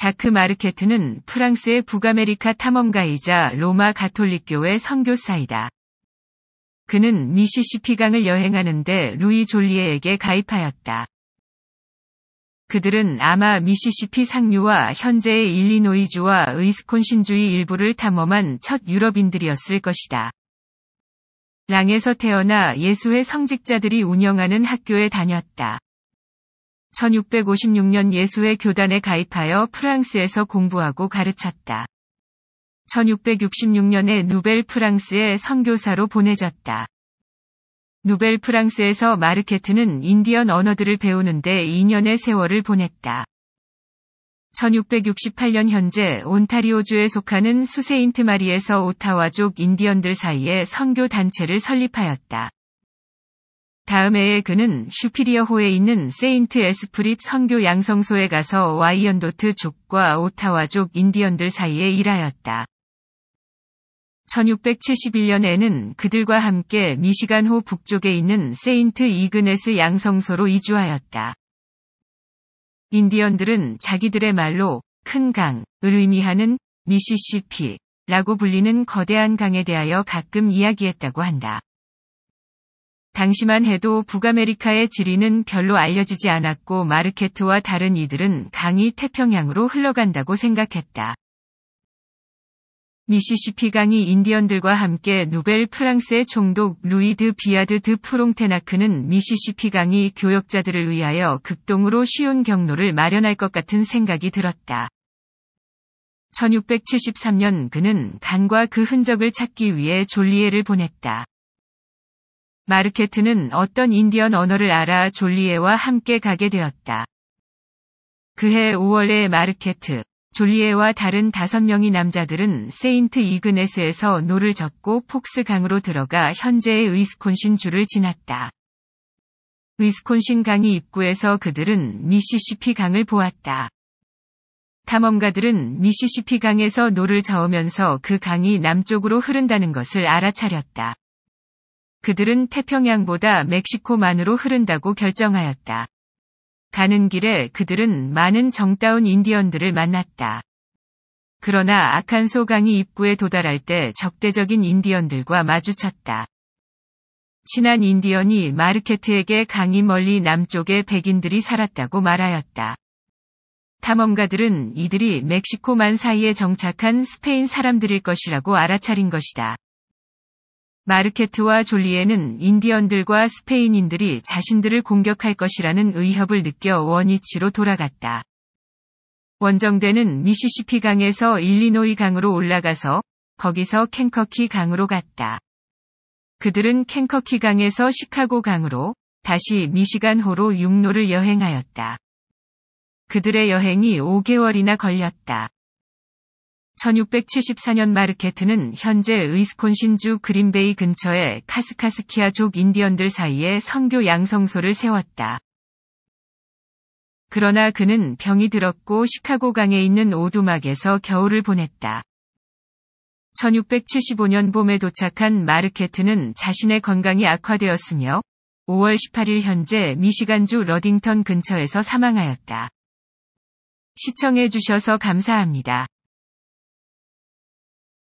자크 마르케트는 프랑스의 북아메리카 탐험가이자 로마 가톨릭교회 선교사이다. 그는 미시시피강을 여행하는데 루이 졸리에에게 가입하였다. 그들은 아마 미시시피 상류와 현재의 일리노이주와 의스콘신주의 일부를 탐험한 첫 유럽인들이었을 것이다. 랑에서 태어나 예수의 성직자들이 운영하는 학교에 다녔다. 1656년 예수의 교단에 가입하여 프랑스에서 공부하고 가르쳤다. 1666년에 누벨 프랑스의 선교사로 보내졌다. 누벨 프랑스에서 마르케트는 인디언 언어들을 배우는데 2년의 세월을 보냈다. 1668년 현재 온타리오주에 속하는 수세인트 마리에서 오타와족 인디언들 사이에 선교 단체를 설립하였다. 다음 해에 그는 슈피리어호에 있는 세인트 에스프릿 선교 양성소에 가서 와이언도트 족과 오타와족 인디언들 사이에 일하였다. 1671년에는 그들과 함께 미시간호 북쪽에 있는 세인트 이그네스 양성소로 이주하였다. 인디언들은 자기들의 말로 큰 강을 의미하는 미시시피라고 불리는 거대한 강에 대하여 가끔 이야기했다고 한다. 당시만 해도 북아메리카의 지리는 별로 알려지지 않았고 마르케트와 다른 이들은 강이 태평양으로 흘러간다고 생각했다. 미시시피강이 인디언들과 함께 누벨 프랑스의 총독 루이드 비아드 드 프롱테나크는 미시시피강이 교역자들을 위하여 극동으로 쉬운 경로를 마련할 것 같은 생각이 들었다. 1673년 그는 강과 그 흔적을 찾기 위해 졸리에를 보냈다. 마르케트는 어떤 인디언 언어를 알아 졸리에와 함께 가게 되었다. 그해 5월에 마르케트, 졸리에와 다른 5명의 남자들은 세인트 이그네스에서 노를 젓고 폭스강으로 들어가 현재의 위스콘신 주를 지났다. 위스콘신 강이 입구에서 그들은 미시시피 강을 보았다. 탐험가들은 미시시피 강에서 노를 저으면서 그 강이 남쪽으로 흐른다는 것을 알아차렸다. 그들은 태평양보다 멕시코만으로 흐른다고 결정하였다. 가는 길에 그들은 많은 정다운 인디언들을 만났다. 그러나 아칸소 강이 입구에 도달할 때 적대적인 인디언들과 마주쳤다. 친한 인디언이 마르케트에게 강이 멀리 남쪽에 백인들이 살았다고 말하였다. 탐험가들은 이들이 멕시코만 사이에 정착한 스페인 사람들일 것이라고 알아차린 것이다. 마르케트와 졸리에는 인디언들과 스페인인들이 자신들을 공격할 것이라는 의협을 느껴 원위치로 돌아갔다. 원정대는 미시시피 강에서 일리노이 강으로 올라가서 거기서 켄커키 강으로 갔다. 그들은 켄커키 강에서 시카고 강으로 다시 미시간호로 육로를 여행하였다. 그들의 여행이 5개월이나 걸렸다. 1674년 마르케트는 현재 의스콘신주 그린베이 근처의 카스카스키아족 인디언들 사이에 성교 양성소를 세웠다. 그러나 그는 병이 들었고 시카고강에 있는 오두막에서 겨울을 보냈다. 1675년 봄에 도착한 마르케트는 자신의 건강이 악화되었으며 5월 18일 현재 미시간주 러딩턴 근처에서 사망하였다. 시청해주셔서 감사합니다.